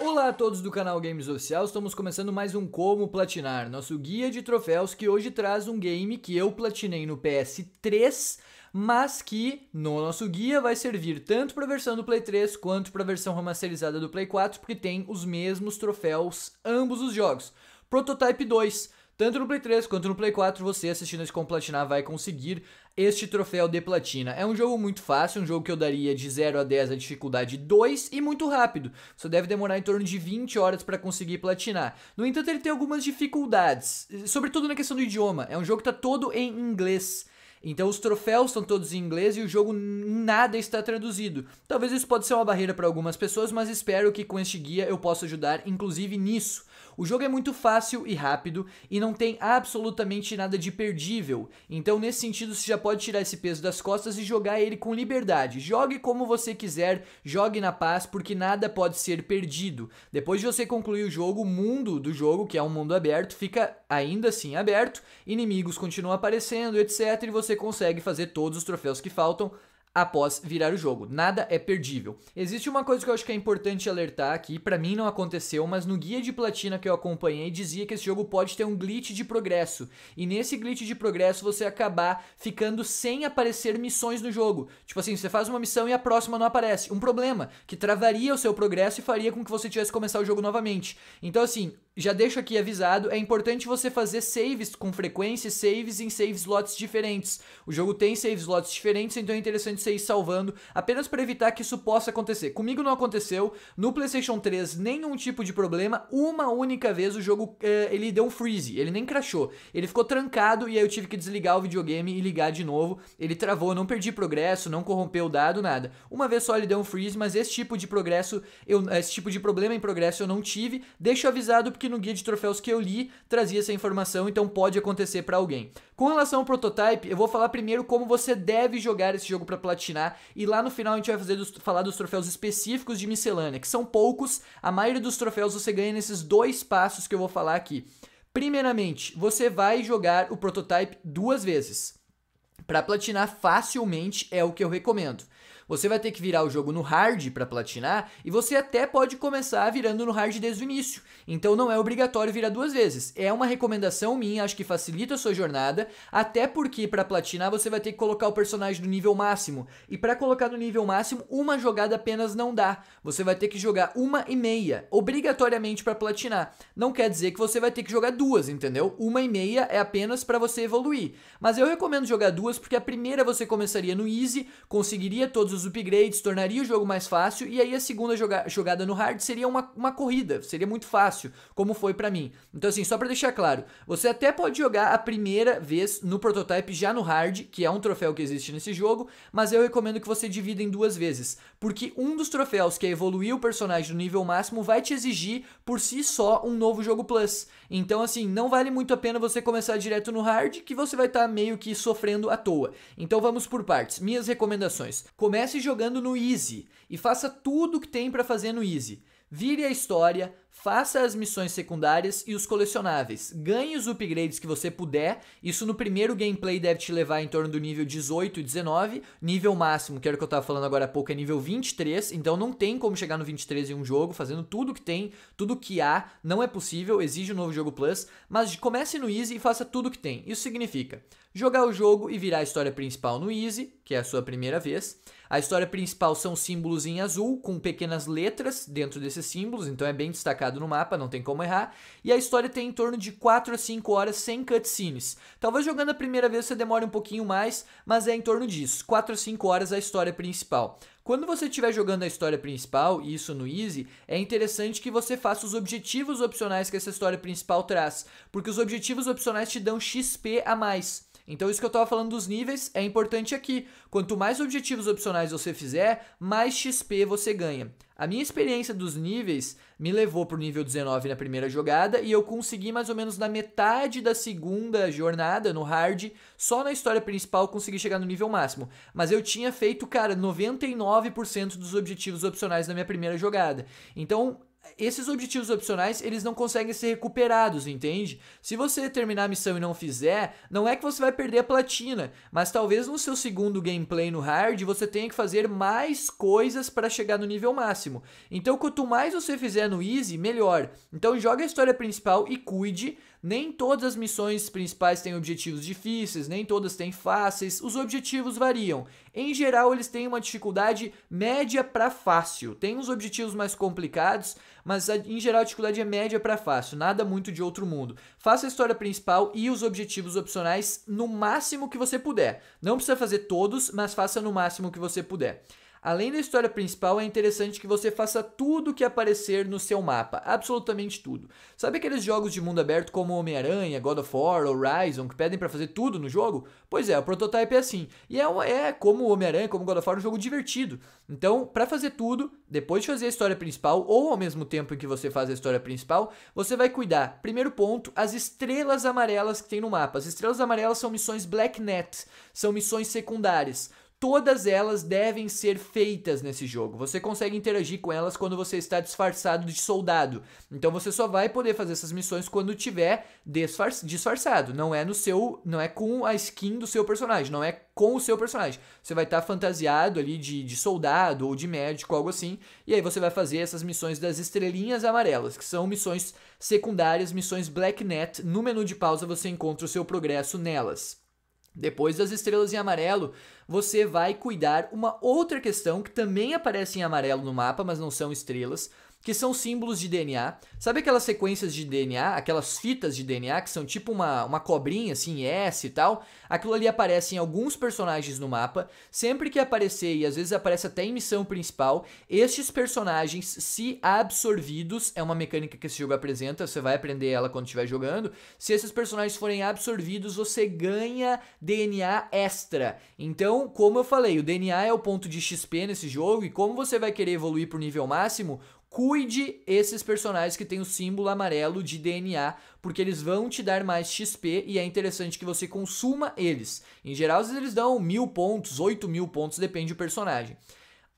Olá a todos do canal Games Oficial, estamos começando mais um Como Platinar, nosso guia de troféus que hoje traz um game que eu platinei no PS3, mas que no nosso guia vai servir tanto para a versão do Play 3 quanto para a versão remasterizada do Play 4, porque tem os mesmos troféus ambos os jogos. Prototype 2, tanto no Play 3 quanto no Play 4, você assistindo esse Platinar vai conseguir este troféu de platina. É um jogo muito fácil, um jogo que eu daria de 0 a 10 a dificuldade 2 e muito rápido. Só deve demorar em torno de 20 horas para conseguir platinar. No entanto, ele tem algumas dificuldades, sobretudo na questão do idioma. É um jogo que está todo em inglês. Então os troféus estão todos em inglês e o jogo nada está traduzido. Talvez isso pode ser uma barreira para algumas pessoas, mas espero que com este guia eu possa ajudar inclusive nisso. O jogo é muito fácil e rápido e não tem absolutamente nada de perdível. Então, nesse sentido, você já pode tirar esse peso das costas e jogar ele com liberdade. Jogue como você quiser, jogue na paz, porque nada pode ser perdido. Depois de você concluir o jogo, o mundo do jogo, que é um mundo aberto, fica ainda assim aberto, inimigos continuam aparecendo, etc. E você consegue fazer todos os troféus que faltam após virar o jogo. Nada é perdível. Existe uma coisa que eu acho que é importante alertar aqui, para mim não aconteceu, mas no guia de platina que eu acompanhei dizia que esse jogo pode ter um glitch de progresso. E nesse glitch de progresso você acabar ficando sem aparecer missões no jogo. Tipo assim, você faz uma missão e a próxima não aparece. Um problema que travaria o seu progresso e faria com que você tivesse que começar o jogo novamente. Então assim, já deixo aqui avisado, é importante você fazer saves com frequência, saves em save slots diferentes. O jogo tem save slots diferentes, então é interessante você ir salvando, apenas para evitar que isso possa acontecer. Comigo não aconteceu, no PlayStation 3 nenhum tipo de problema, uma única vez o jogo eh, ele deu um freeze, ele nem crashou, ele ficou trancado e aí eu tive que desligar o videogame e ligar de novo, ele travou, não perdi progresso, não corrompeu o dado, nada. Uma vez só ele deu um freeze, mas esse tipo de progresso, eu, esse tipo de problema em progresso eu não tive, deixo avisado porque que no guia de troféus que eu li trazia essa informação, então pode acontecer para alguém. Com relação ao prototype, eu vou falar primeiro como você deve jogar esse jogo para platinar e lá no final a gente vai fazer dos, falar dos troféus específicos de miscelânea, que são poucos, a maioria dos troféus você ganha nesses dois passos que eu vou falar aqui. Primeiramente, você vai jogar o prototype duas vezes. Para platinar facilmente é o que eu recomendo. Você vai ter que virar o jogo no hard para platinar e você até pode começar virando no hard desde o início. Então não é obrigatório virar duas vezes. É uma recomendação minha, acho que facilita a sua jornada, até porque para platinar você vai ter que colocar o personagem no nível máximo. E para colocar no nível máximo, uma jogada apenas não dá. Você vai ter que jogar uma e meia, obrigatoriamente para platinar. Não quer dizer que você vai ter que jogar duas, entendeu? Uma e meia é apenas para você evoluir. Mas eu recomendo jogar duas porque a primeira você começaria no easy, conseguiria todos os os upgrades tornaria o jogo mais fácil, e aí a segunda joga jogada no hard seria uma, uma corrida, seria muito fácil, como foi para mim. Então, assim, só para deixar claro, você até pode jogar a primeira vez no prototype já no hard, que é um troféu que existe nesse jogo, mas eu recomendo que você divida em duas vezes, porque um dos troféus que é evoluir o personagem no nível máximo vai te exigir por si só um novo jogo plus. Então, assim, não vale muito a pena você começar direto no hard, que você vai estar tá meio que sofrendo à toa. Então, vamos por partes. Minhas recomendações. Comece Comece jogando no Easy e faça tudo o que tem para fazer no Easy. Vire a história, faça as missões secundárias e os colecionáveis. Ganhe os upgrades que você puder. Isso no primeiro gameplay deve te levar em torno do nível 18 e 19. Nível máximo, que era o que eu tava falando agora há pouco, é nível 23. Então não tem como chegar no 23 em um jogo, fazendo tudo que tem, tudo que há. Não é possível, exige um novo jogo plus. Mas comece no Easy e faça tudo que tem. Isso significa jogar o jogo e virar a história principal no Easy, que é a sua primeira vez. A história principal são símbolos em azul, com pequenas letras dentro desses símbolos, então é bem destacado destacado no mapa, não tem como errar. E a história tem em torno de 4 a 5 horas sem cutscenes. Talvez jogando a primeira vez você demore um pouquinho mais, mas é em torno disso, 4 a 5 horas a história principal. Quando você estiver jogando a história principal, e isso no Easy, é interessante que você faça os objetivos opcionais que essa história principal traz, porque os objetivos opcionais te dão XP a mais. Então isso que eu estava falando dos níveis é importante aqui. Quanto mais objetivos opcionais você fizer, mais XP você ganha. A minha experiência dos níveis me levou pro nível 19 na primeira jogada e eu consegui mais ou menos na metade da segunda jornada, no hard, só na história principal consegui chegar no nível máximo. Mas eu tinha feito, cara, 99% dos objetivos opcionais na minha primeira jogada. Então esses objetivos opcionais, eles não conseguem ser recuperados, entende? Se você terminar a missão e não fizer, não é que você vai perder a platina, mas talvez no seu segundo gameplay no hard você tenha que fazer mais coisas para chegar no nível máximo. Então, quanto mais você fizer no easy, melhor. Então, joga a história principal e cuide nem todas as missões principais têm objetivos difíceis, nem todas têm fáceis, os objetivos variam. Em geral, eles têm uma dificuldade média para fácil. Tem uns objetivos mais complicados, mas em geral a dificuldade é média para fácil, nada muito de outro mundo. Faça a história principal e os objetivos opcionais no máximo que você puder. Não precisa fazer todos, mas faça no máximo que você puder. Além da história principal, é interessante que você faça tudo o que aparecer no seu mapa, absolutamente tudo. Sabe aqueles jogos de mundo aberto como Homem-Aranha, God of War, Horizon, que pedem para fazer tudo no jogo? Pois é, o prototype é assim. E é, é como Homem-Aranha, como God of War, um jogo divertido. Então, para fazer tudo, depois de fazer a história principal, ou ao mesmo tempo em que você faz a história principal, você vai cuidar, primeiro ponto, as estrelas amarelas que tem no mapa. As estrelas amarelas são missões Black Net, são missões secundárias. Todas elas devem ser feitas nesse jogo. Você consegue interagir com elas quando você está disfarçado de soldado. Então você só vai poder fazer essas missões quando tiver disfarçado. Não é no seu, não é com a skin do seu personagem, não é com o seu personagem. Você vai estar tá fantasiado ali de, de soldado ou de médico, algo assim. E aí você vai fazer essas missões das estrelinhas amarelas, que são missões secundárias, missões Black Net. No menu de pausa você encontra o seu progresso nelas. Depois das estrelas em amarelo, você vai cuidar uma outra questão que também aparece em amarelo no mapa, mas não são estrelas, que são símbolos de DNA. Sabe aquelas sequências de DNA, aquelas fitas de DNA que são tipo uma, uma cobrinha, assim, S e tal? Aquilo ali aparece em alguns personagens no mapa. Sempre que aparecer, e às vezes aparece até em missão principal, estes personagens, se absorvidos, é uma mecânica que esse jogo apresenta, você vai aprender ela quando estiver jogando. Se esses personagens forem absorvidos, você ganha DNA extra. Então, como eu falei, o DNA é o ponto de XP nesse jogo, e como você vai querer evoluir pro nível máximo, Cuide esses personagens que tem o símbolo amarelo de DNA, porque eles vão te dar mais XP e é interessante que você consuma eles. Em geral, eles dão mil pontos, oito mil pontos, depende do personagem.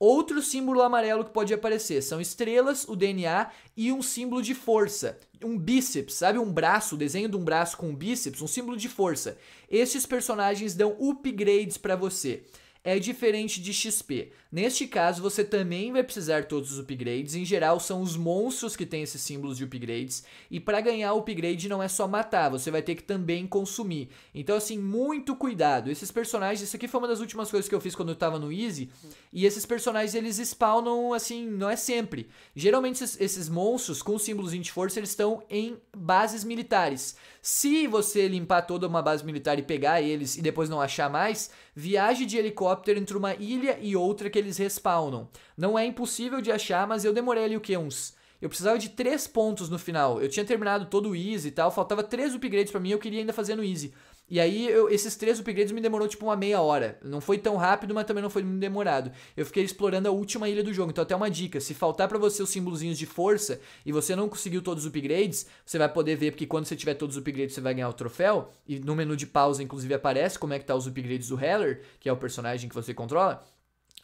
Outro símbolo amarelo que pode aparecer são estrelas, o DNA e um símbolo de força. Um bíceps, sabe? Um braço, o desenho de um braço com um bíceps, um símbolo de força. Esses personagens dão upgrades para você. É diferente de XP. Neste caso, você também vai precisar todos os upgrades, em geral são os monstros que têm esses símbolos de upgrades, e para ganhar o upgrade não é só matar, você vai ter que também consumir. Então assim, muito cuidado, esses personagens, isso aqui foi uma das últimas coisas que eu fiz quando eu tava no Easy, e esses personagens eles spawnam assim, não é sempre. Geralmente esses, esses monstros com símbolos de força, eles estão em bases militares. Se você limpar toda uma base militar e pegar eles e depois não achar mais, viaje de helicóptero entre uma ilha e outra que eles respawnam. Não é impossível de achar, mas eu demorei ali o que? Uns. Eu precisava de três pontos no final. Eu tinha terminado todo o Easy e tal, faltava três upgrades para mim, eu queria ainda fazer no Easy. E aí, eu, esses três upgrades me demorou tipo uma meia hora. Não foi tão rápido, mas também não foi muito demorado. Eu fiquei explorando a última ilha do jogo. Então, até uma dica: se faltar para você os símbolozinhos de força e você não conseguiu todos os upgrades, você vai poder ver, porque quando você tiver todos os upgrades, você vai ganhar o troféu. E no menu de pausa, inclusive, aparece como é que tá os upgrades do Heller, que é o personagem que você controla.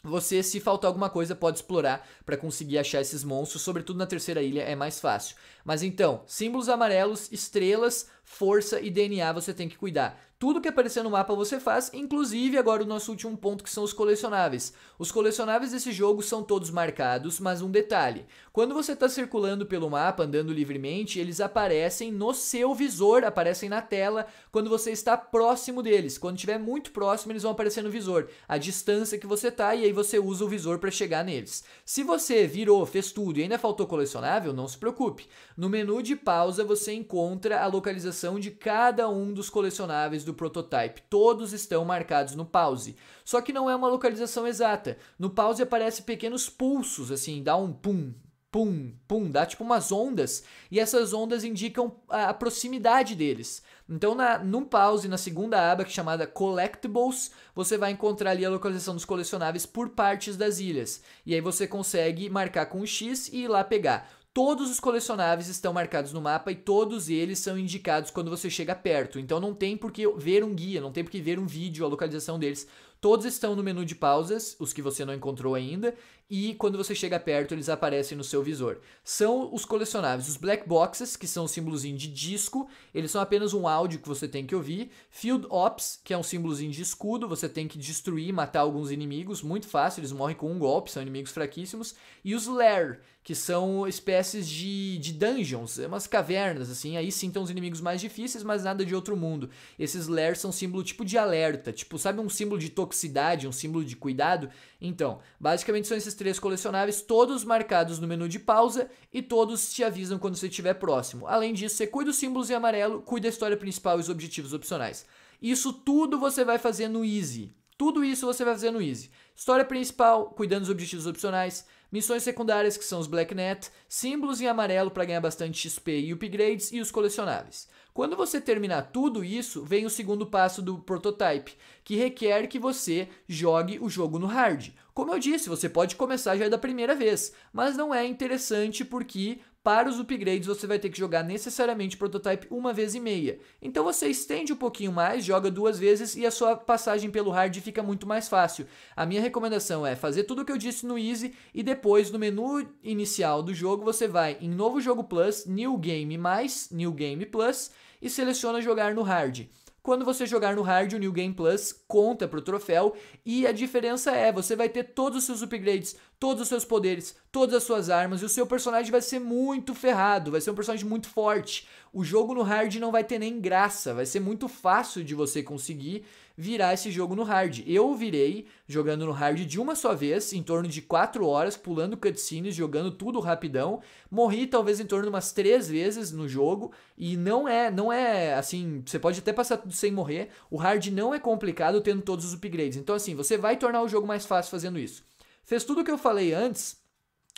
Você, se faltar alguma coisa, pode explorar para conseguir achar esses monstros, sobretudo na terceira ilha é mais fácil. Mas então, símbolos amarelos, estrelas, força e DNA você tem que cuidar. Tudo que aparecer no mapa você faz, inclusive agora o nosso último ponto que são os colecionáveis. Os colecionáveis desse jogo são todos marcados, mas um detalhe: quando você está circulando pelo mapa, andando livremente, eles aparecem no seu visor, aparecem na tela quando você está próximo deles. Quando estiver muito próximo, eles vão aparecer no visor, a distância que você tá, e aí você usa o visor para chegar neles. Se você virou, fez tudo e ainda faltou colecionável, não se preocupe. No menu de pausa você encontra a localização de cada um dos colecionáveis do prototype, todos estão marcados no pause. Só que não é uma localização exata. No pause aparecem pequenos pulsos, assim, dá um pum, pum, pum, dá tipo umas ondas, e essas ondas indicam a, a proximidade deles. Então, na, pause, na segunda aba, que é chamada Collectibles, você vai encontrar ali a localização dos colecionáveis por partes das ilhas. E aí você consegue marcar com um X e ir lá pegar. Todos os colecionáveis estão marcados no mapa e todos eles são indicados quando você chega perto. Então não tem por que ver um guia, não tem por que ver um vídeo, a localização deles. Todos estão no menu de pausas, os que você não encontrou ainda, e quando você chega perto eles aparecem no seu visor. São os colecionáveis, os black boxes, que são o símbolozinho de disco, eles são apenas um áudio que você tem que ouvir. Field Ops, que é um símbolozinho de escudo, você tem que destruir, matar alguns inimigos, muito fácil, eles morrem com um golpe, são inimigos fraquíssimos. E os Lair, que são espécies de, de dungeons, é umas cavernas, assim, aí sim estão os inimigos mais difíceis, mas nada de outro mundo. Esses Lair são símbolo tipo de alerta, tipo, sabe um símbolo de toxicidade, um símbolo de cuidado? Então, basicamente são esses três colecionáveis, todos marcados no menu de pausa e todos te avisam quando você estiver próximo. Além disso, você cuida os símbolos em amarelo, cuida a história principal e os objetivos opcionais. Isso tudo você vai fazer no Easy. Tudo isso você vai fazer no Easy. História principal, cuidando dos objetivos opcionais, Missões secundárias que são os Black Net, símbolos em amarelo para ganhar bastante XP e upgrades e os colecionáveis. Quando você terminar tudo isso, vem o segundo passo do prototype, que requer que você jogue o jogo no hard. Como eu disse, você pode começar já da primeira vez, mas não é interessante porque para os upgrades, você vai ter que jogar necessariamente prototype uma vez e meia. Então você estende um pouquinho mais, joga duas vezes e a sua passagem pelo hard fica muito mais fácil. A minha recomendação é fazer tudo o que eu disse no easy e depois no menu inicial do jogo você vai em novo jogo plus, new game mais, new game plus e seleciona jogar no hard. Quando você jogar no hard, o New Game Plus conta pro troféu e a diferença é, você vai ter todos os seus upgrades, todos os seus poderes, todas as suas armas e o seu personagem vai ser muito ferrado, vai ser um personagem muito forte. O jogo no hard não vai ter nem graça, vai ser muito fácil de você conseguir virar esse jogo no hard. Eu virei jogando no hard de uma só vez, em torno de 4 horas, pulando cutscenes, jogando tudo rapidão. Morri talvez em torno de umas 3 vezes no jogo e não é, não é assim, você pode até passar tudo sem morrer. O hard não é complicado tendo todos os upgrades. Então assim, você vai tornar o jogo mais fácil fazendo isso. Fez tudo o que eu falei antes,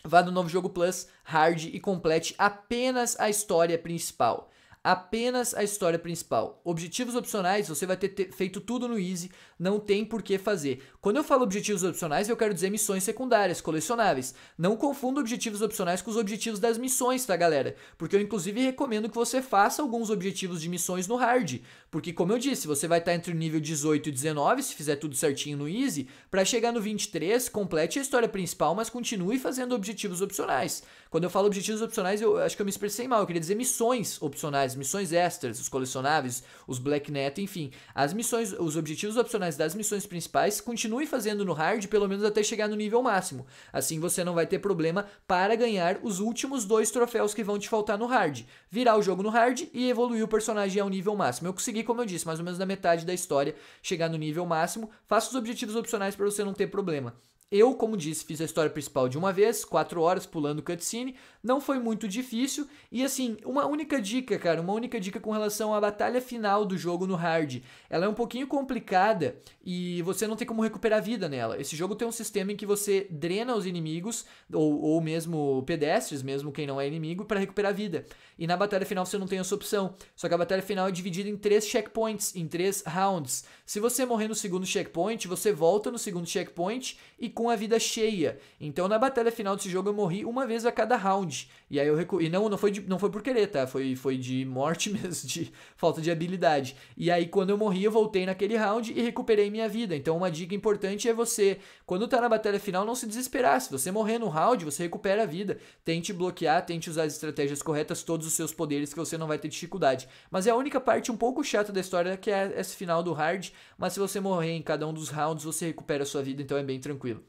Vá no novo jogo Plus, hard e complete apenas a história principal apenas a história principal. Objetivos opcionais, você vai ter, ter feito tudo no Easy, não tem por que fazer. Quando eu falo objetivos opcionais, eu quero dizer missões secundárias, colecionáveis. Não confunda objetivos opcionais com os objetivos das missões, tá, galera? Porque eu, inclusive, recomendo que você faça alguns objetivos de missões no hard. Porque, como eu disse, você vai estar tá entre o nível 18 e 19, se fizer tudo certinho no Easy, para chegar no 23, complete a história principal, mas continue fazendo objetivos opcionais. Quando eu falo objetivos opcionais, eu acho que eu me expressei mal, eu queria dizer missões opcionais as missões extras, os colecionáveis, os Black Net, enfim. As missões, os objetivos opcionais das missões principais, continue fazendo no hard, pelo menos até chegar no nível máximo. Assim você não vai ter problema para ganhar os últimos dois troféus que vão te faltar no hard. Virar o jogo no hard e evoluir o personagem ao nível máximo. Eu consegui, como eu disse, mais ou menos na metade da história, chegar no nível máximo. Faça os objetivos opcionais para você não ter problema. Eu, como disse, fiz a história principal de uma vez, quatro horas pulando cutscene, não foi muito difícil. E assim, uma única dica, cara, uma única dica com relação à batalha final do jogo no hard. Ela é um pouquinho complicada e você não tem como recuperar vida nela. Esse jogo tem um sistema em que você drena os inimigos, ou, ou mesmo pedestres, mesmo quem não é inimigo, para recuperar vida. E na batalha final você não tem essa opção. Só que a batalha final é dividida em três checkpoints, em três rounds. Se você morrer no segundo checkpoint, você volta no segundo checkpoint e com a vida cheia. Então na batalha final desse jogo eu morri uma vez a cada round. E aí eu recu... e não não foi de... não foi por querer, tá? Foi foi de morte mesmo, de falta de habilidade. E aí quando eu morri eu voltei naquele round e recuperei minha vida. Então uma dica importante é você quando tá na batalha final não se desesperar. Se você morrer no round, você recupera a vida. Tente bloquear, tente usar as estratégias corretas, todos os seus poderes que você não vai ter dificuldade. Mas é a única parte um pouco chata da história que é esse final do hard, mas se você morrer em cada um dos rounds, você recupera a sua vida, então é bem tranquilo.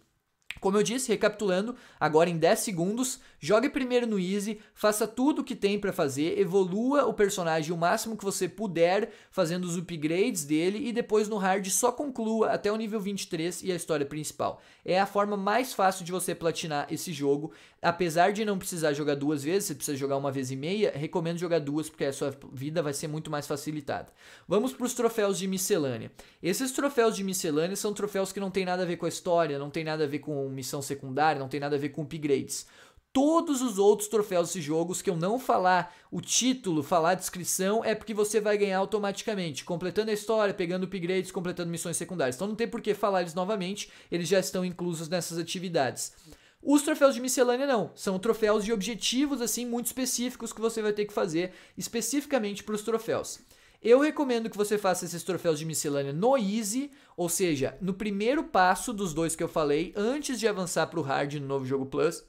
Como eu disse, recapitulando, agora em 10 segundos, Jogue primeiro no easy, faça tudo o que tem para fazer, evolua o personagem o máximo que você puder, fazendo os upgrades dele e depois no hard só conclua até o nível 23 e a história principal. É a forma mais fácil de você platinar esse jogo, apesar de não precisar jogar duas vezes, você precisa jogar uma vez e meia, recomendo jogar duas porque a sua vida vai ser muito mais facilitada. Vamos para os troféus de miscelânea. Esses troféus de miscelânea são troféus que não tem nada a ver com a história, não tem nada a ver com missão secundária, não tem nada a ver com upgrades todos os outros troféus e jogos que eu não falar o título, falar a descrição, é porque você vai ganhar automaticamente, completando a história, pegando upgrades, completando missões secundárias. Então não tem por que falar eles novamente, eles já estão inclusos nessas atividades. Os troféus de miscelânea não, são troféus de objetivos assim muito específicos que você vai ter que fazer especificamente para os troféus. Eu recomendo que você faça esses troféus de miscelânea no easy, ou seja, no primeiro passo dos dois que eu falei, antes de avançar para o hard no novo jogo plus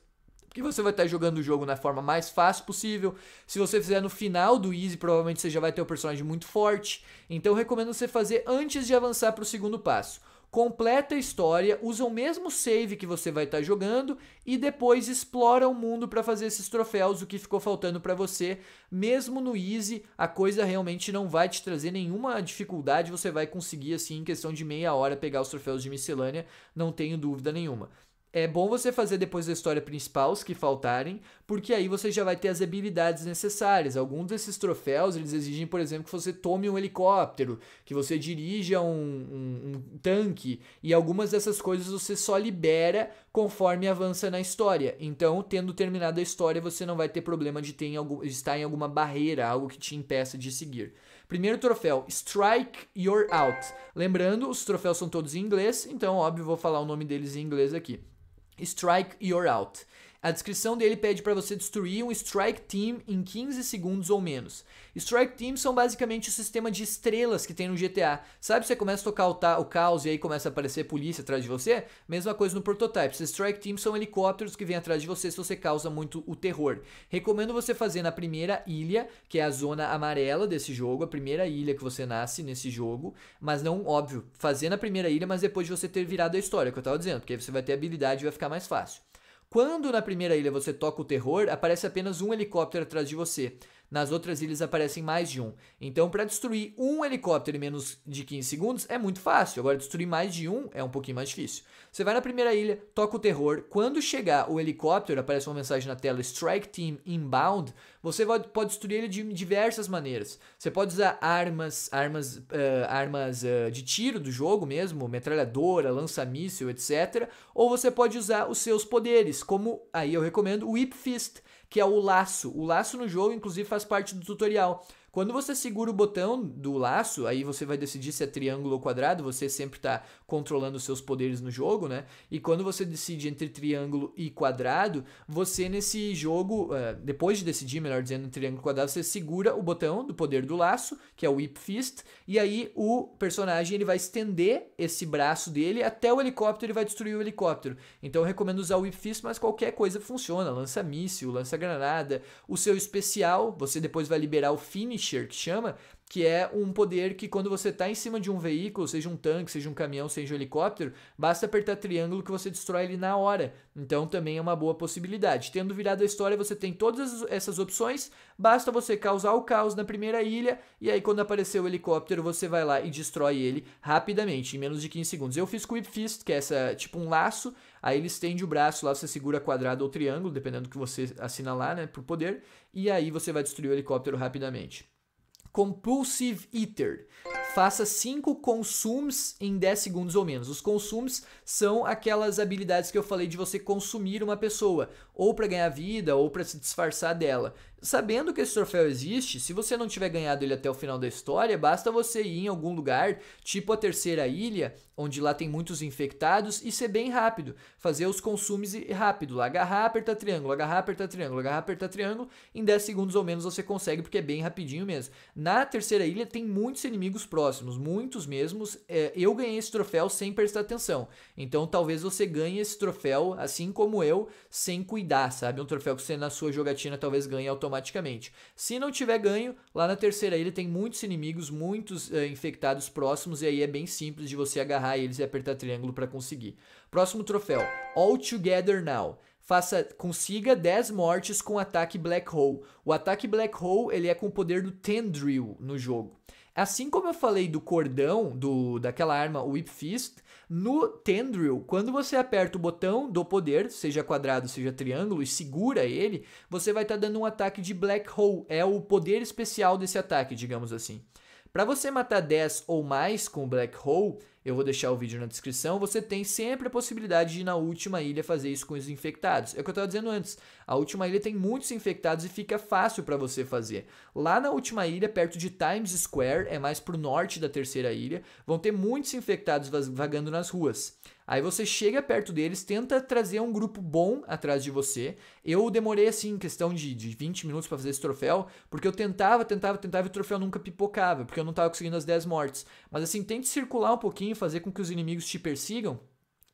porque você vai estar jogando o jogo na forma mais fácil possível. Se você fizer no final do Easy, provavelmente você já vai ter um personagem muito forte. Então recomendo você fazer antes de avançar para o segundo passo. Completa a história, usa o mesmo save que você vai estar jogando e depois explora o mundo para fazer esses troféus, o que ficou faltando para você. Mesmo no easy, a coisa realmente não vai te trazer nenhuma dificuldade, você vai conseguir assim em questão de meia hora pegar os troféus de miscelânea, não tenho dúvida nenhuma é bom você fazer depois da história principal os que faltarem, porque aí você já vai ter as habilidades necessárias. Alguns desses troféus eles exigem, por exemplo, que você tome um helicóptero, que você dirija um, um, um tanque, e algumas dessas coisas você só libera conforme avança na história. Então, tendo terminado a história, você não vai ter problema de, ter em algum, de estar em alguma barreira, algo que te impeça de seguir. Primeiro troféu, Strike Your Out. Lembrando, os troféus são todos em inglês, então, óbvio, vou falar o nome deles em inglês aqui. strike, you're out. A descrição dele pede para você destruir um Strike Team em 15 segundos ou menos. Strike Teams são basicamente o sistema de estrelas que tem no GTA. Sabe, você começa a tocar o, o caos e aí começa a aparecer polícia atrás de você? Mesma coisa no Prototype. Esses Strike Teams são helicópteros que vêm atrás de você se você causa muito o terror. Recomendo você fazer na primeira ilha, que é a zona amarela desse jogo, a primeira ilha que você nasce nesse jogo, mas não, óbvio, fazer na primeira ilha, mas depois de você ter virado a história, é que eu tava dizendo, porque aí você vai ter habilidade e vai ficar mais fácil. Quando na primeira ilha você toca o terror, aparece apenas um helicóptero atrás de você. Nas outras ilhas aparecem mais de um. Então, para destruir um helicóptero em menos de 15 segundos é muito fácil. Agora, destruir mais de um é um pouquinho mais difícil. Você vai na primeira ilha, toca o terror. Quando chegar o helicóptero, aparece uma mensagem na tela: Strike Team Inbound. Você pode destruir ele de diversas maneiras. Você pode usar armas, armas, uh, armas uh, de tiro do jogo mesmo, metralhadora, lança-míssil, etc. Ou você pode usar os seus poderes, como aí eu recomendo o Whip Fist que é o laço. O laço no jogo, inclusive, faz parte do tutorial. Quando você segura o botão do laço, aí você vai decidir se é triângulo ou quadrado, você sempre está controlando os seus poderes no jogo, né? E quando você decide entre triângulo e quadrado, você nesse jogo, eh, depois de decidir, melhor dizendo, triângulo e quadrado, você segura o botão do poder do laço, que é o Whip Fist, e aí o personagem ele vai estender esse braço dele até o helicóptero e vai destruir o helicóptero. Então eu recomendo usar o Whip Fist, mas qualquer coisa funciona, lança míssil, lança granada, o seu especial, você depois vai liberar o Finish, que chama, que é um poder que quando você está em cima de um veículo, seja um tanque, seja um caminhão, seja um helicóptero, basta apertar triângulo que você destrói ele na hora. Então também é uma boa possibilidade. Tendo virado a história, você tem todas essas opções, basta você causar o caos na primeira ilha, e aí quando aparecer o helicóptero, você vai lá e destrói ele rapidamente, em menos de 15 segundos. Eu fiz com o Whip Fist, que é essa, tipo um laço, aí ele estende o braço lá, você segura quadrado ou triângulo, dependendo do que você assina lá, né, pro poder, e aí você vai destruir o helicóptero rapidamente. Compulsive Eater. Faça 5 consumes em 10 segundos ou menos. Os consumes são aquelas habilidades que eu falei de você consumir uma pessoa, ou para ganhar vida, ou para se disfarçar dela. Sabendo que esse troféu existe, se você não tiver ganhado ele até o final da história, basta você ir em algum lugar, tipo a terceira ilha, onde lá tem muitos infectados, e ser bem rápido. Fazer os consumes rápido. Lá, agarrar, apertar triângulo, agarrar, apertar triângulo, agarrar, apertar triângulo. Em 10 segundos ou menos você consegue, porque é bem rapidinho mesmo. Na terceira ilha tem muitos inimigos próximos, muitos mesmos. É, eu ganhei esse troféu sem prestar atenção. Então talvez você ganhe esse troféu, assim como eu, sem cuidar, sabe? Um troféu que você na sua jogatina talvez ganhe automaticamente automaticamente. Se não tiver ganho, lá na terceira ilha tem muitos inimigos, muitos uh, infectados próximos, e aí é bem simples de você agarrar eles e apertar triângulo para conseguir. Próximo troféu, All Together Now faça consiga 10 mortes com ataque Black Hole. O ataque Black Hole ele é com o poder do Tendril no jogo. Assim como eu falei do cordão, do daquela arma Whip Fist, no Tendril, quando você aperta o botão do poder, seja quadrado, seja triângulo, e segura ele, você vai estar tá dando um ataque de Black Hole. É o poder especial desse ataque, digamos assim. Para você matar 10 ou mais com Black Hole, eu vou deixar o vídeo na descrição. Você tem sempre a possibilidade de ir na última ilha fazer isso com os infectados. É o que eu estava dizendo antes. A última ilha tem muitos infectados e fica fácil para você fazer. Lá na última ilha, perto de Times Square, é mais pro norte da terceira ilha, vão ter muitos infectados vagando nas ruas. Aí você chega perto deles, tenta trazer um grupo bom atrás de você. Eu demorei assim, em questão de, de 20 minutos para fazer esse troféu, porque eu tentava, tentava, tentava e o troféu nunca pipocava, porque eu não tava conseguindo as 10 mortes. Mas assim, tente circular um pouquinho fazer com que os inimigos te persigam,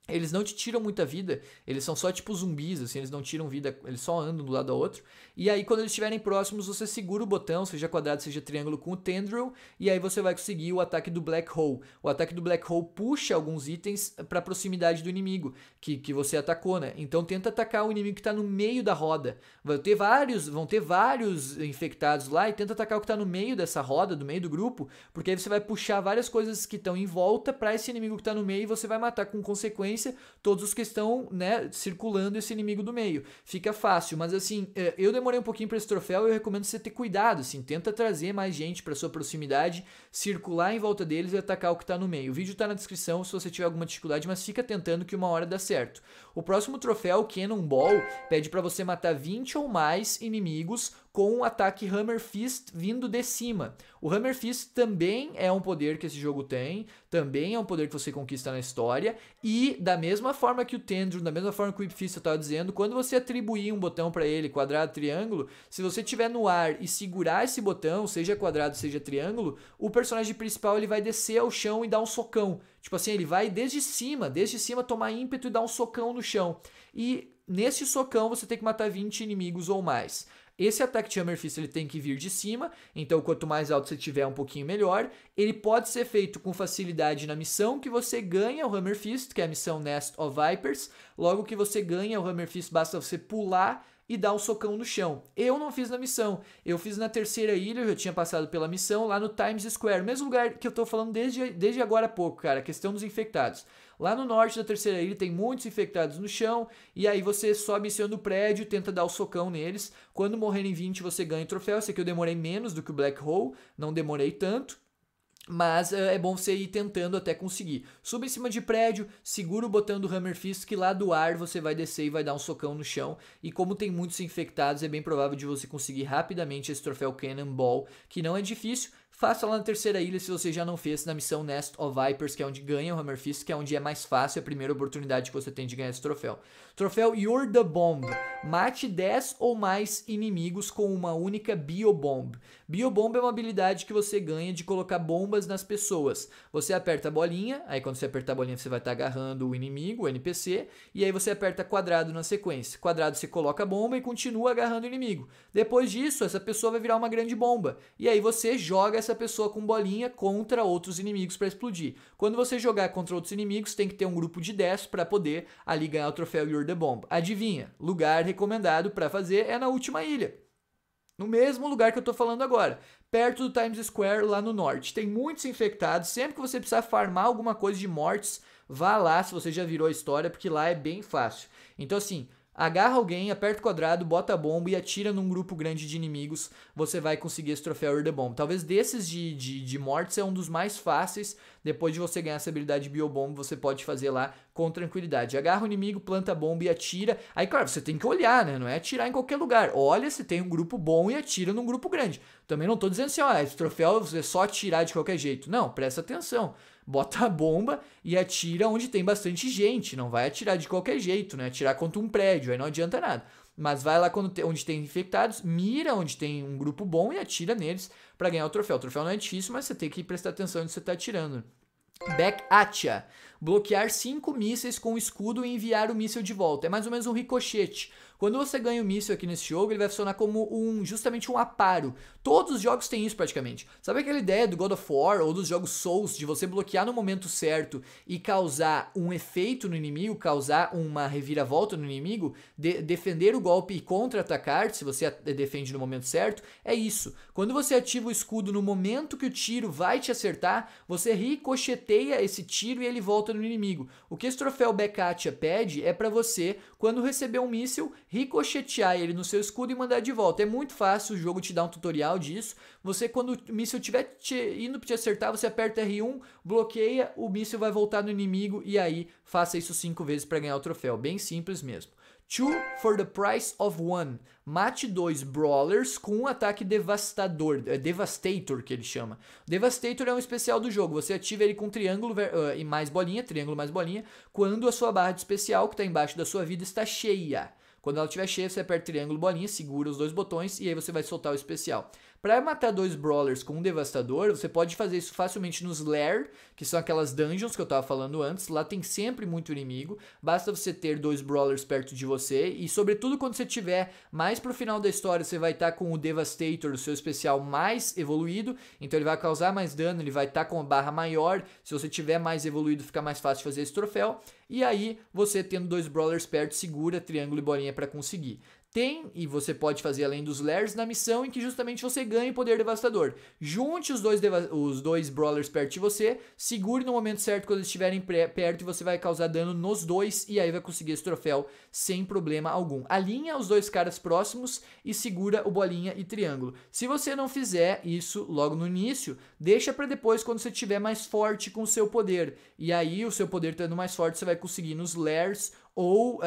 eles não te tiram muita vida, eles são só tipo zumbis, assim, eles não tiram vida, eles só andam do lado ao outro. E aí, quando eles estiverem próximos, você segura o botão, seja quadrado, seja triângulo, com o Tendril, e aí você vai conseguir o ataque do Black Hole. O ataque do Black Hole puxa alguns itens para proximidade do inimigo que, que você atacou, né? Então tenta atacar o inimigo que tá no meio da roda. Vai ter vários, vão ter vários infectados lá, e tenta atacar o que tá no meio dessa roda, do meio do grupo, porque aí você vai puxar várias coisas que estão em volta para esse inimigo que tá no meio e você vai matar com consequência todos os que estão, né, circulando esse inimigo do meio. Fica fácil, mas assim, é, eu demorei um pouquinho para esse troféu eu recomendo você ter cuidado, assim, tenta trazer mais gente para sua proximidade, circular em volta deles e atacar o que tá no meio. O vídeo tá na descrição se você tiver alguma dificuldade, mas fica tentando que uma hora dá certo. O próximo troféu, Cannon Ball, pede para você matar 20 ou mais inimigos com o um ataque Hammer Fist vindo de cima. O Hammer Fist também é um poder que esse jogo tem, também é um poder que você conquista na história, e da mesma forma que o Tendril, da mesma forma que o Whip Fist eu estava dizendo, quando você atribuir um botão para ele, quadrado, triângulo, se você tiver no ar e segurar esse botão, seja quadrado, seja triângulo, o personagem principal ele vai descer ao chão e dar um socão. Tipo assim, ele vai desde cima, desde cima tomar ímpeto e dar um socão no chão. E nesse socão você tem que matar 20 inimigos ou mais. Esse Attack de Hammer Fist ele tem que vir de cima, então quanto mais alto você tiver, um pouquinho melhor. Ele pode ser feito com facilidade na missão, que você ganha o Hammer Fist, que é a missão Nest of Vipers. Logo que você ganha o Hammer Fist, basta você pular e dá um socão no chão. Eu não fiz na missão. Eu fiz na terceira ilha, eu já tinha passado pela missão, lá no Times Square. Mesmo lugar que eu tô falando desde, desde agora há pouco, cara. A questão dos infectados. Lá no norte da terceira ilha tem muitos infectados no chão, e aí você sobe em cima do prédio, tenta dar o socão neles. Quando morrerem 20, você ganha o troféu. Eu sei que eu demorei menos do que o Black Hole, não demorei tanto. Mas uh, é bom você ir tentando até conseguir. Suba em cima de prédio, segura o botão do Hammer Fist, que lá do ar você vai descer e vai dar um socão no chão. E como tem muitos infectados, é bem provável de você conseguir rapidamente esse troféu Cannonball, que não é difícil, Faça lá na terceira ilha se você já não fez na missão Nest of Vipers, que é onde ganha o Hammer Fist, que é onde é mais fácil, é a primeira oportunidade que você tem de ganhar esse troféu. Troféu You're the Bomb. Mate 10 ou mais inimigos com uma única Biobomb. Biobomb é uma habilidade que você ganha de colocar bombas nas pessoas. Você aperta a bolinha, aí quando você apertar a bolinha você vai estar tá agarrando o inimigo, o NPC, e aí você aperta quadrado na sequência. Quadrado você coloca a bomba e continua agarrando o inimigo. Depois disso, essa pessoa vai virar uma grande bomba. E aí você joga essa essa pessoa com bolinha contra outros inimigos para explodir. Quando você jogar contra outros inimigos, tem que ter um grupo de 10 para poder ali ganhar o troféu You're the Bomb. Adivinha? Lugar recomendado para fazer é na última ilha. No mesmo lugar que eu estou falando agora, perto do Times Square, lá no norte. Tem muitos infectados. Sempre que você precisar farmar alguma coisa de mortes, vá lá se você já virou a história, porque lá é bem fácil. Então, assim, agarra alguém, aperta o quadrado, bota a bomba e atira num grupo grande de inimigos, você vai conseguir esse troféu Air the Bomb. Talvez desses de, de, de mortes é um dos mais fáceis, depois de você ganhar essa habilidade Biobomb, você pode fazer lá com tranquilidade. Agarra o inimigo, planta a bomba e atira. Aí, claro, você tem que olhar, né? Não é atirar em qualquer lugar. Olha se tem um grupo bom e atira num grupo grande. Também não tô dizendo assim, ó, esse troféu é só atirar de qualquer jeito. Não, presta atenção bota a bomba e atira onde tem bastante gente. Não vai atirar de qualquer jeito, né? Atirar contra um prédio, aí não adianta nada. Mas vai lá te, onde tem infectados, mira onde tem um grupo bom e atira neles para ganhar o troféu. O troféu não é difícil, mas você tem que prestar atenção onde você tá atirando. Back Atia. Bloquear cinco mísseis com escudo e enviar o míssil de volta. É mais ou menos um ricochete. Quando você ganha o um míssil aqui nesse jogo, ele vai funcionar como um justamente um aparo. Todos os jogos têm isso praticamente. Sabe aquela ideia do God of War ou dos jogos Souls de você bloquear no momento certo e causar um efeito no inimigo, causar uma reviravolta no inimigo, de defender o golpe e contra-atacar, se você defende no momento certo, é isso. Quando você ativa o escudo no momento que o tiro vai te acertar, você ricocheteia esse tiro e ele volta no inimigo. O que esse troféu Beckatia pede é para você, quando receber um míssil, ricochetear ele no seu escudo e mandar de volta. É muito fácil, o jogo te dá um tutorial disso. Você, quando o míssil estiver indo para te acertar, você aperta R1, bloqueia, o míssil vai voltar no inimigo e aí faça isso cinco vezes para ganhar o troféu. Bem simples mesmo. Two for the price of one. Mate dois brawlers com um ataque devastador, é devastator que ele chama. Devastator é um especial do jogo. Você ativa ele com triângulo uh, e mais bolinha, triângulo mais bolinha, quando a sua barra de especial que está embaixo da sua vida está cheia. Quando ela estiver cheia, você aperta triângulo bolinha, segura os dois botões e aí você vai soltar o especial. Para matar dois brawlers com um devastador, você pode fazer isso facilmente nos lair, que são aquelas dungeons que eu estava falando antes. Lá tem sempre muito inimigo. Basta você ter dois brawlers perto de você e sobretudo quando você tiver mais pro final da história, você vai estar tá com o devastator, o seu especial mais evoluído, então ele vai causar mais dano, ele vai estar tá com a barra maior. Se você tiver mais evoluído, fica mais fácil fazer esse troféu. E aí, você tendo dois brawlers perto, segura triângulo e bolinha para conseguir. Tem, e você pode fazer além dos Lairs na missão em que justamente você ganha o poder devastador. Junte os dois, os dois Brawlers perto de você, segure no momento certo quando eles estiverem perto e você vai causar dano nos dois e aí vai conseguir esse troféu sem problema algum. Alinha os dois caras próximos e segura o bolinha e triângulo. Se você não fizer isso logo no início, deixa para depois quando você estiver mais forte com o seu poder. E aí o seu poder estando mais forte você vai conseguir nos Lairs ou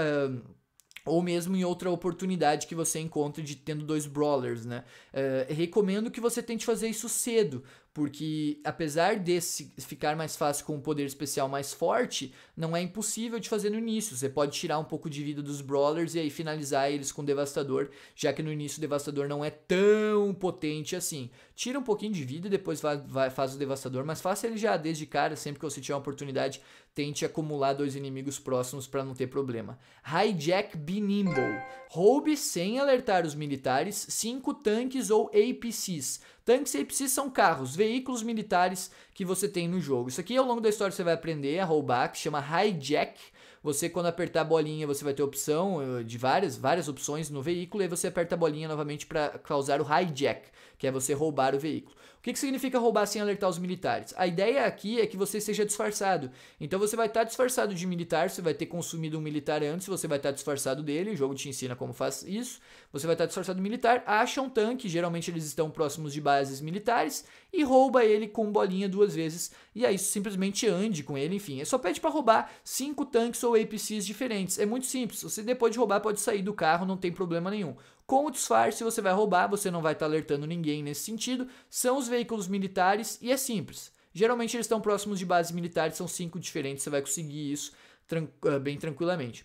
ou mesmo em outra oportunidade que você encontre de tendo dois brawlers, né? Uh, recomendo que você tente fazer isso cedo, porque apesar de ficar mais fácil com o um poder especial mais forte, não é impossível de fazer no início. Você pode tirar um pouco de vida dos brawlers e aí finalizar eles com o devastador, já que no início o devastador não é tão potente assim. Tira um pouquinho de vida e depois vai, vai, faz o devastador, mas faça ele já desde cara, sempre que você tiver uma oportunidade, tente acumular dois inimigos próximos para não ter problema. Hijack Be Nimble. Roube sem alertar os militares cinco tanques ou APCs. Tanques e APCs são carros, veículos militares que você tem no jogo. Isso aqui ao longo da história você vai aprender a roubar, que chama Hijack. Você, quando apertar a bolinha, você vai ter opção eh, de várias, várias opções no veículo, e aí você aperta a bolinha novamente para causar o hijack, que é você roubar o veículo. O que, que significa roubar sem alertar os militares? A ideia aqui é que você seja disfarçado. Então você vai estar tá disfarçado de militar, você vai ter consumido um militar antes, você vai estar tá disfarçado dele, o jogo te ensina como faz isso. Você vai estar tá disfarçado de militar, acha um tanque, geralmente eles estão próximos de bases militares, e rouba ele com bolinha duas vezes. E aí simplesmente ande com ele, enfim. É só pede para roubar cinco tanques ou APCs diferentes. É muito simples. Você depois de roubar pode sair do carro, não tem problema nenhum. Com o disfarce você vai roubar, você não vai estar tá alertando ninguém nesse sentido. São os veículos militares e é simples. Geralmente eles estão próximos de bases militares, são cinco diferentes, você vai conseguir isso tran ah, bem tranquilamente.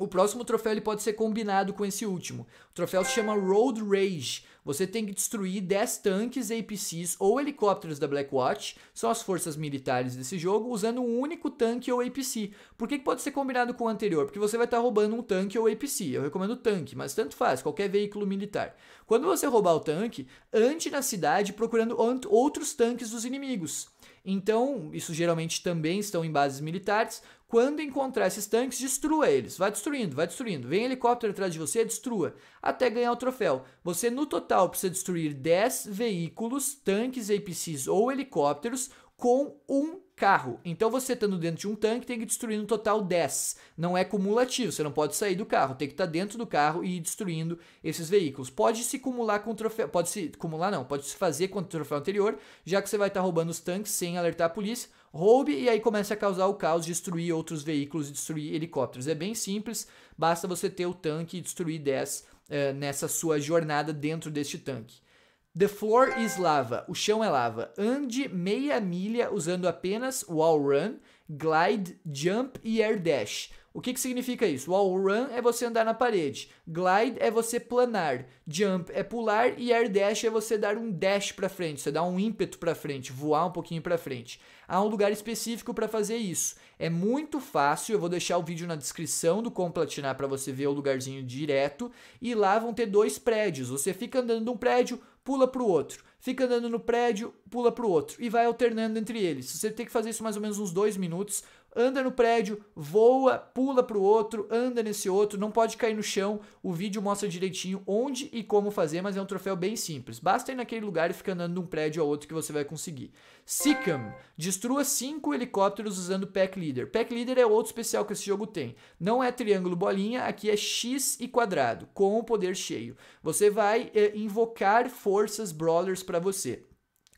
O próximo troféu ele pode ser combinado com esse último. O troféu se chama Road Rage. Você tem que destruir 10 tanques, APCs ou helicópteros da Black Watch, são as forças militares desse jogo, usando um único tanque ou APC. Por que, que pode ser combinado com o anterior? Porque você vai estar tá roubando um tanque ou APC. Eu recomendo tanque, mas tanto faz, qualquer veículo militar. Quando você roubar o tanque, ante na cidade procurando outros tanques dos inimigos. Então, isso geralmente também estão em bases militares. Quando encontrar esses tanques, destrua eles. Vai destruindo, vai destruindo. Vem helicóptero atrás de você, destrua. Até ganhar o troféu. Você, no total, precisa destruir 10 veículos, tanques, APCs ou helicópteros com um carro. Então você estando dentro de um tanque tem que destruir no total 10. Não é cumulativo, você não pode sair do carro, tem que estar tá dentro do carro e ir destruindo esses veículos. Pode se acumular com troféu, pode se acumular não, pode se fazer com o troféu anterior, já que você vai estar tá roubando os tanques sem alertar a polícia. Roube e aí começa a causar o caos, destruir outros veículos e destruir helicópteros. É bem simples, basta você ter o tanque e destruir 10 eh, nessa sua jornada dentro deste tanque. The floor is lava, o chão é lava. Ande meia milha usando apenas wall run, glide, jump e air dash. O que, que significa isso? Wall run é você andar na parede, glide é você planar, jump é pular e air dash é você dar um dash para frente, você dar um ímpeto para frente, voar um pouquinho para frente. Há um lugar específico para fazer isso. É muito fácil, eu vou deixar o vídeo na descrição do Complatinar para você ver o lugarzinho direto e lá vão ter dois prédios. Você fica andando num prédio, pula para o outro. Fica andando no prédio, pula para o outro. E vai alternando entre eles. Você tem que fazer isso mais ou menos uns dois minutos anda no prédio, voa, pula para o outro, anda nesse outro, não pode cair no chão. O vídeo mostra direitinho onde e como fazer, mas é um troféu bem simples. Basta ir naquele lugar e ficar andando de um prédio ao outro que você vai conseguir. Seacam, destrua 5 helicópteros usando Pack Leader. Pack Leader é outro especial que esse jogo tem. Não é triângulo bolinha, aqui é X e quadrado, com o poder cheio. Você vai é, invocar forças brawlers para você.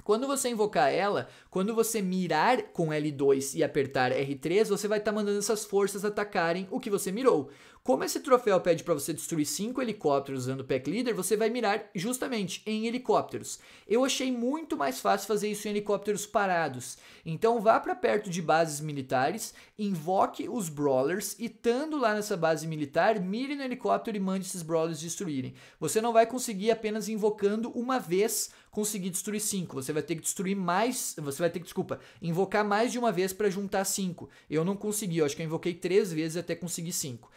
Quando você invocar ela, quando você mirar com L2 e apertar R3, você vai estar tá mandando essas forças atacarem o que você mirou. Como esse troféu pede para você destruir 5 helicópteros usando o Pack Leader, você vai mirar justamente em helicópteros. Eu achei muito mais fácil fazer isso em helicópteros parados. Então vá para perto de bases militares, invoque os Brawlers e estando lá nessa base militar, mire no helicóptero e mande esses Brawlers destruírem. Você não vai conseguir apenas invocando uma vez conseguir destruir 5. Você vai ter que destruir mais. Você vai ter que, desculpa, invocar mais de uma vez para juntar 5. Eu não consegui, eu acho que eu invoquei 3 vezes até conseguir 5.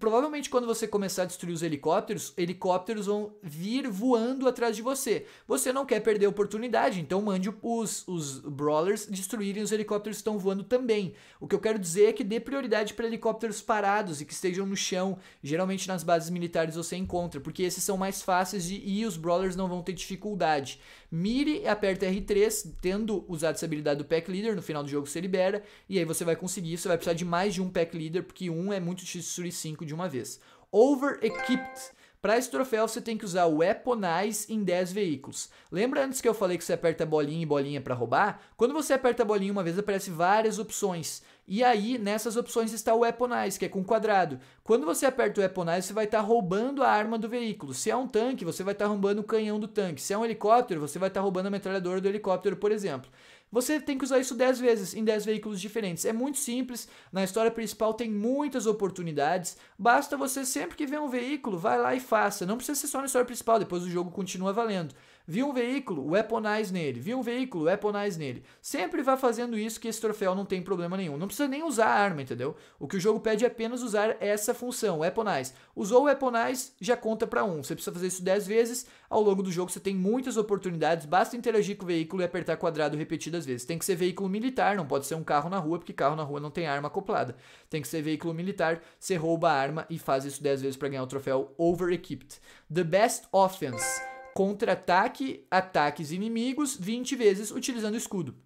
Provavelmente quando você começar a destruir os helicópteros, helicópteros vão vir voando atrás de você. Você não quer perder a oportunidade, então mande os, os brawlers destruírem os helicópteros que estão voando também. O que eu quero dizer é que dê prioridade para helicópteros parados e que estejam no chão. Geralmente nas bases militares você encontra, porque esses são mais fáceis de, e os brawlers não vão ter dificuldade. Mire e aperta R3, tendo usado essa habilidade do Pack Leader, no final do jogo você libera, e aí você vai conseguir, você vai precisar de mais de um Pack Leader, porque um é muito difícil de 5 de uma vez. Over Equipped para esse troféu, você tem que usar o Weaponize em 10 veículos. Lembra antes que eu falei que você aperta bolinha e bolinha para roubar? Quando você aperta bolinha uma vez, aparece várias opções. E aí, nessas opções está o Weaponize, que é com quadrado. Quando você aperta o Weaponize, você vai estar tá roubando a arma do veículo. Se é um tanque, você vai estar tá roubando o canhão do tanque. Se é um helicóptero, você vai estar tá roubando a metralhadora do helicóptero, por exemplo. Você tem que usar isso 10 vezes em 10 veículos diferentes. É muito simples. Na história principal tem muitas oportunidades. Basta você sempre que vê um veículo, vai lá e faça. Não precisa ser só na história principal, depois o jogo continua valendo. Viu um veículo, weaponize nele. Viu um veículo, weaponize nele. Sempre vá fazendo isso que esse troféu não tem problema nenhum. Não precisa nem usar a arma, entendeu? O que o jogo pede é apenas usar essa função, weaponize. Usou weaponize, já conta para um. Você precisa fazer isso 10 vezes. Ao longo do jogo você tem muitas oportunidades. Basta interagir com o veículo e apertar quadrado repetidas vezes. Tem que ser veículo militar, não pode ser um carro na rua, porque carro na rua não tem arma acoplada. Tem que ser veículo militar, você rouba a arma e faz isso 10 vezes para ganhar o troféu Over Equipped. The Best Offense contra-ataque ataques inimigos 20 vezes utilizando escudo.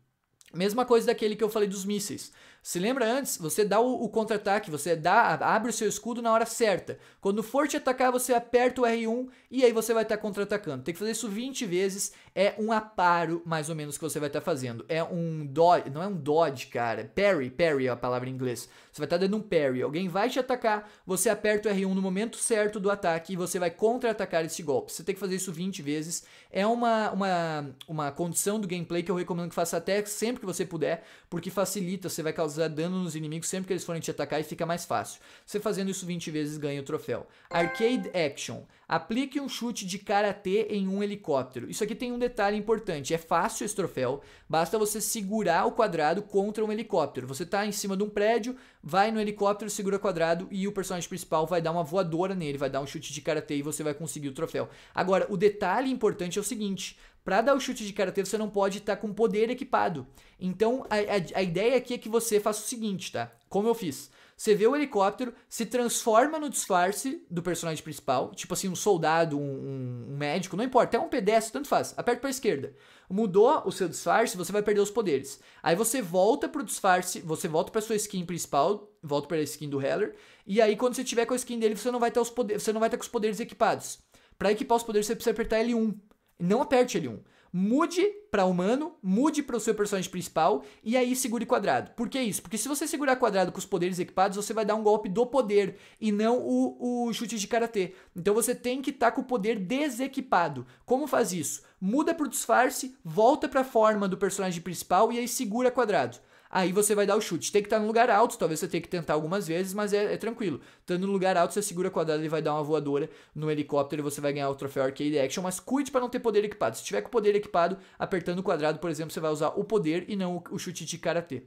Mesma coisa daquele que eu falei dos mísseis. Se lembra antes, você dá o, o contra-ataque, você dá, abre o seu escudo na hora certa. Quando for te atacar, você aperta o R1 e aí você vai estar tá contra-atacando. Tem que fazer isso 20 vezes, é um aparo mais ou menos que você vai estar tá fazendo. É um dodge, não é um dodge, cara, parry, parry é a palavra em inglês. Você vai estar tá dando um parry, alguém vai te atacar, você aperta o R1 no momento certo do ataque e você vai contra-atacar esse golpe. Você tem que fazer isso 20 vezes, é uma, uma, uma condição do gameplay que eu recomendo que faça até sempre que você puder, porque facilita, você vai causar causa dano nos inimigos sempre que eles forem te atacar e fica mais fácil. Você fazendo isso 20 vezes ganha o troféu. Arcade Action. Aplique um chute de karatê em um helicóptero. Isso aqui tem um detalhe importante. É fácil esse troféu, basta você segurar o quadrado contra um helicóptero. Você está em cima de um prédio, vai no helicóptero, segura o quadrado e o personagem principal vai dar uma voadora nele, vai dar um chute de karatê e você vai conseguir o troféu. Agora, o detalhe importante é o seguinte: para dar o chute de karatê, você não pode estar tá com poder equipado. Então, a, a, a, ideia aqui é que você faça o seguinte, tá? Como eu fiz. Você vê o helicóptero, se transforma no disfarce do personagem principal, tipo assim, um soldado, um, um médico, não importa, até um pedestre, tanto faz. Aperta pra esquerda. Mudou o seu disfarce, você vai perder os poderes. Aí você volta pro disfarce, você volta pra sua skin principal, volta pra skin do Heller, e aí quando você tiver com a skin dele, você não vai ter os poderes, você não vai estar tá com os poderes equipados. Para equipar os poderes, você precisa apertar L1. Não aperte L1. Mude para humano, mude para o seu personagem principal e aí segure quadrado. Por que isso? Porque se você segurar quadrado com os poderes equipados, você vai dar um golpe do poder e não o, o chute de karatê. Então você tem que estar tá com o poder desequipado. Como faz isso? Muda para o disfarce, volta para a forma do personagem principal e aí segura quadrado aí você vai dar o chute. Tem que estar tá no lugar alto, talvez você tenha que tentar algumas vezes, mas é, é tranquilo. Estando tá no lugar alto, você segura a quadrada e vai dar uma voadora no helicóptero e você vai ganhar o troféu Arcade Action, mas cuide para não ter poder equipado. Se tiver com poder equipado, apertando o quadrado, por exemplo, você vai usar o poder e não o, o chute de karatê.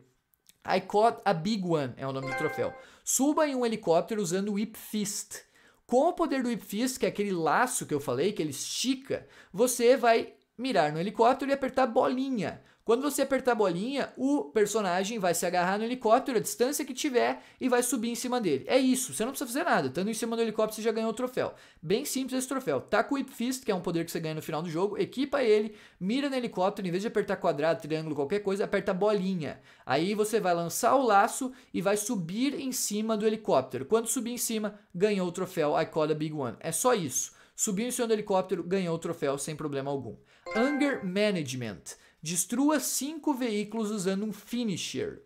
I caught a big one é o nome do troféu. Suba em um helicóptero usando o Whip Fist. Com o poder do Whip Fist, que é aquele laço que eu falei, que ele estica, você vai mirar no helicóptero e apertar bolinha. Quando você apertar a bolinha, o personagem vai se agarrar no helicóptero, a distância que tiver, e vai subir em cima dele. É isso, você não precisa fazer nada. Estando em cima do helicóptero, você já ganhou o troféu. Bem simples esse troféu. Tá com o Whip Fist, que é um poder que você ganha no final do jogo, equipa ele, mira no helicóptero, em vez de apertar quadrado, triângulo, qualquer coisa, aperta bolinha. Aí você vai lançar o laço e vai subir em cima do helicóptero. Quando subir em cima, ganhou o troféu I Call a Big One. É só isso. Subiu em cima do helicóptero, ganhou o troféu sem problema algum. Anger Management. Destrua cinco veículos usando um finisher.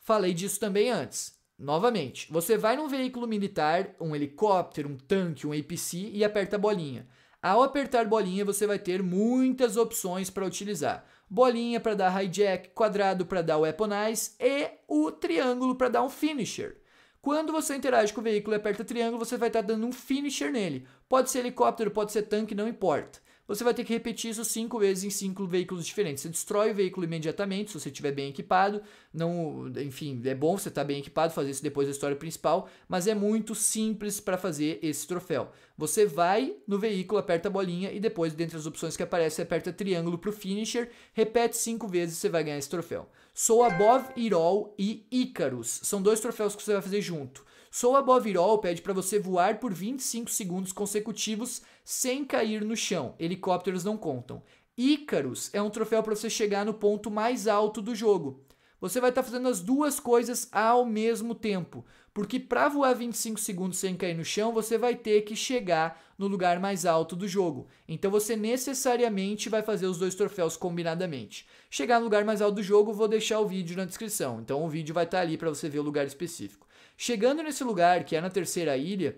Falei disso também antes. Novamente, você vai num veículo militar, um helicóptero, um tanque, um APC e aperta a bolinha. Ao apertar bolinha, você vai ter muitas opções para utilizar. Bolinha para dar hijack, quadrado para dar weaponize e o triângulo para dar um finisher. Quando você interage com o veículo e aperta triângulo, você vai estar tá dando um finisher nele. Pode ser helicóptero, pode ser tanque, não importa você vai ter que repetir isso cinco vezes em cinco veículos diferentes. Você destrói o veículo imediatamente, se você estiver bem equipado. Não, enfim, é bom você estar tá bem equipado, fazer isso depois da história principal, mas é muito simples para fazer esse troféu. Você vai no veículo, aperta a bolinha e depois, dentre as opções que aparecem, você aperta triângulo para o finisher, repete cinco vezes e você vai ganhar esse troféu. Sou Above Irol e Icarus. São dois troféus que você vai fazer junto. Soa Bovirol pede para você voar por 25 segundos consecutivos sem cair no chão. Helicópteros não contam. Ícaros é um troféu para você chegar no ponto mais alto do jogo. Você vai estar tá fazendo as duas coisas ao mesmo tempo, porque para voar 25 segundos sem cair no chão, você vai ter que chegar no lugar mais alto do jogo. Então você necessariamente vai fazer os dois troféus combinadamente. Chegar no lugar mais alto do jogo, vou deixar o vídeo na descrição. Então o vídeo vai estar tá ali para você ver o lugar específico. Chegando nesse lugar, que é na terceira ilha,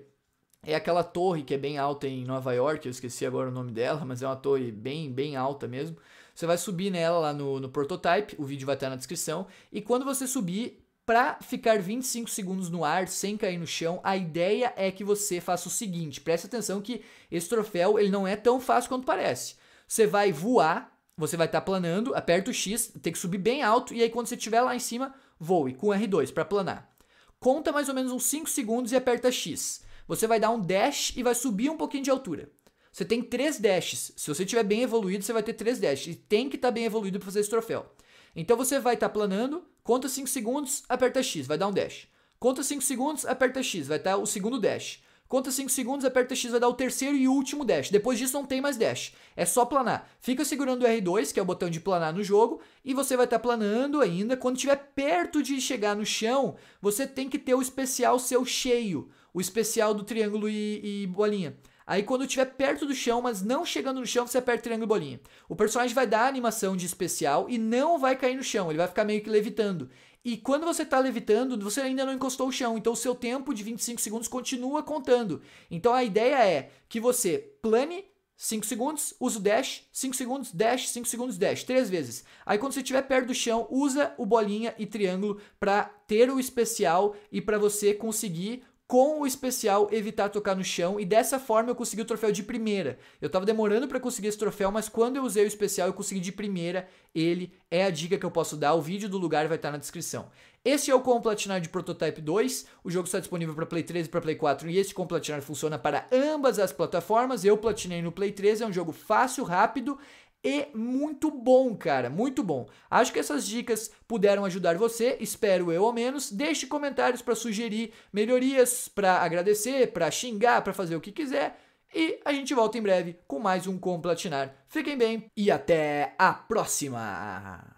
é aquela torre que é bem alta em Nova York, eu esqueci agora o nome dela, mas é uma torre bem, bem alta mesmo. Você vai subir nela lá no, no prototype, o vídeo vai estar na descrição. E quando você subir, para ficar 25 segundos no ar sem cair no chão, a ideia é que você faça o seguinte: preste atenção que esse troféu ele não é tão fácil quanto parece. Você vai voar, você vai estar tá planando, aperta o X, tem que subir bem alto, e aí quando você estiver lá em cima, voe com R2 para planar conta mais ou menos uns 5 segundos e aperta X. Você vai dar um dash e vai subir um pouquinho de altura. Você tem três dashes. Se você tiver bem evoluído, você vai ter três dashes. E tem que estar tá bem evoluído para fazer esse troféu. Então você vai estar tá planando, conta 5 segundos, aperta X, vai dar um dash. Conta 5 segundos, aperta X, vai estar tá o segundo dash. Conta 5 segundos, aperta X, vai dar o terceiro e último dash. Depois disso não tem mais dash. É só planar. Fica segurando o R2, que é o botão de planar no jogo, e você vai estar tá planando ainda. Quando estiver perto de chegar no chão, você tem que ter o especial seu cheio. O especial do triângulo e, e bolinha. Aí quando estiver perto do chão, mas não chegando no chão, você aperta triângulo e bolinha. O personagem vai dar a animação de especial e não vai cair no chão, ele vai ficar meio que levitando. E quando você está levitando, você ainda não encostou o chão, então o seu tempo de 25 segundos continua contando. Então a ideia é que você plane 5 segundos, use o dash, 5 segundos, dash, 5 segundos, dash, três vezes. Aí quando você estiver perto do chão, usa o bolinha e triângulo para ter o especial e para você conseguir com o especial evitar tocar no chão e dessa forma eu consegui o troféu de primeira. Eu tava demorando para conseguir esse troféu, mas quando eu usei o especial eu consegui de primeira. Ele é a dica que eu posso dar. O vídeo do lugar vai estar tá na descrição. esse é o Como Platinar de Prototype 2. O jogo está é disponível para Play 3 e para Play 4 e esse Como Platinar funciona para ambas as plataformas. Eu platinei no Play 3, é um jogo fácil, rápido e muito bom, cara, muito bom. Acho que essas dicas puderam ajudar você, espero eu ao menos. Deixe comentários para sugerir melhorias, para agradecer, para xingar, para fazer o que quiser. E a gente volta em breve com mais um Complatinar. Fiquem bem e até a próxima!